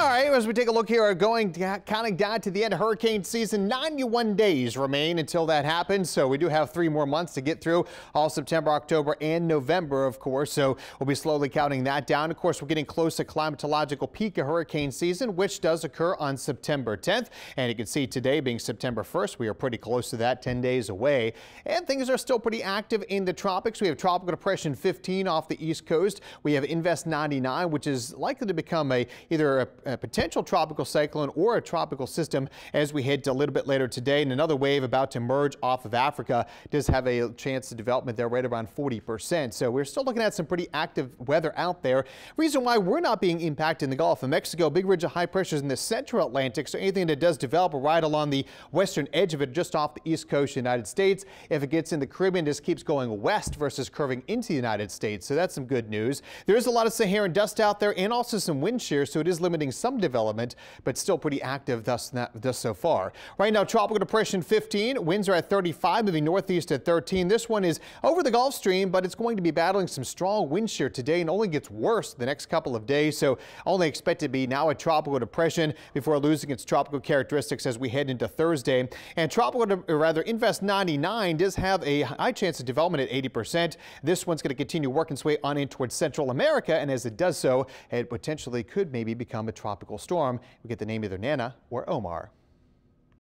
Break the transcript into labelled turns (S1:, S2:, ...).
S1: All right, as we take a look here, are going counting down to the end of hurricane season. 91 days remain until that happens, so we do have three more months to get through all September, October, and November, of course. So we'll be slowly counting that down. Of course, we're getting close to climatological peak of hurricane season, which does occur on September 10th. And you can see today being September 1st, we are pretty close to that, 10 days away. And things are still pretty active in the tropics. We have Tropical Depression 15 off the East Coast. We have Invest 99, which is likely to become a either a a potential tropical cyclone or a tropical system as we head to a little bit later today. And another wave about to merge off of Africa does have a chance of development there right around 40%. So we're still looking at some pretty active weather out there. Reason why we're not being impacted in the Gulf of Mexico, big ridge of high pressures in the central Atlantic. So anything that does develop right along the western edge of it, just off the east coast of the United States. If it gets in the Caribbean, just keeps going west versus curving into the United States. So that's some good news. There is a lot of Saharan dust out there and also some wind shear, so it is limiting some development, but still pretty active thus, thus so far. Right now, tropical depression 15, winds are at 35, moving northeast at 13. This one is over the Gulf Stream, but it's going to be battling some strong wind shear today and only gets worse the next couple of days. So only expect to be now a tropical depression before losing its tropical characteristics as we head into Thursday. And tropical, or rather, Invest 99 does have a high chance of development at 80%. This one's going to continue working its way on in towards Central America, and as it does so, it potentially could maybe become a tropical storm. We get the name either Nana or Omar.